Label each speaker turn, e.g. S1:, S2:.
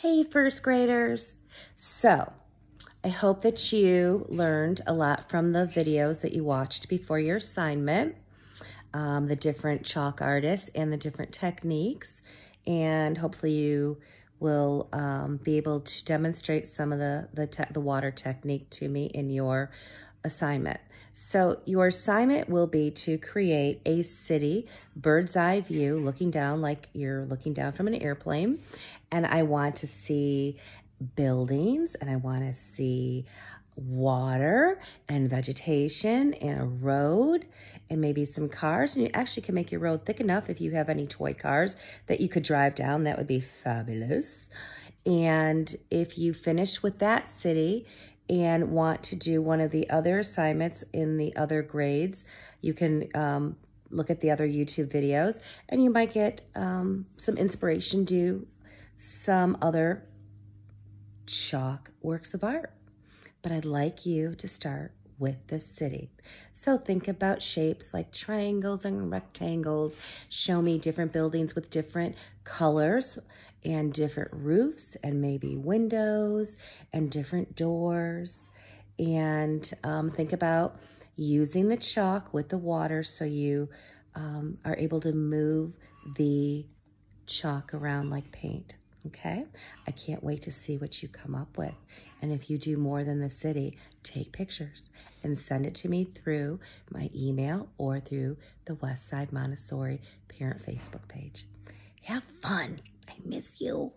S1: Hey, first graders. So I hope that you learned a lot from the videos that you watched before your assignment, um, the different chalk artists and the different techniques. And hopefully you will um, be able to demonstrate some of the, the, the water technique to me in your assignment. So your assignment will be to create a city bird's eye view looking down like you're looking down from an airplane. And I want to see buildings and I want to see water and vegetation and a road and maybe some cars. And you actually can make your road thick enough if you have any toy cars that you could drive down. That would be fabulous. And if you finish with that city, and want to do one of the other assignments in the other grades, you can um, look at the other YouTube videos and you might get um, some inspiration to some other chalk works of art. But I'd like you to start with the city. So think about shapes like triangles and rectangles. Show me different buildings with different colors and different roofs and maybe windows and different doors. And um, think about using the chalk with the water so you um, are able to move the chalk around like paint okay? I can't wait to see what you come up with. And if you do more than the city, take pictures and send it to me through my email or through the Westside Montessori Parent Facebook page. Have fun. I miss you.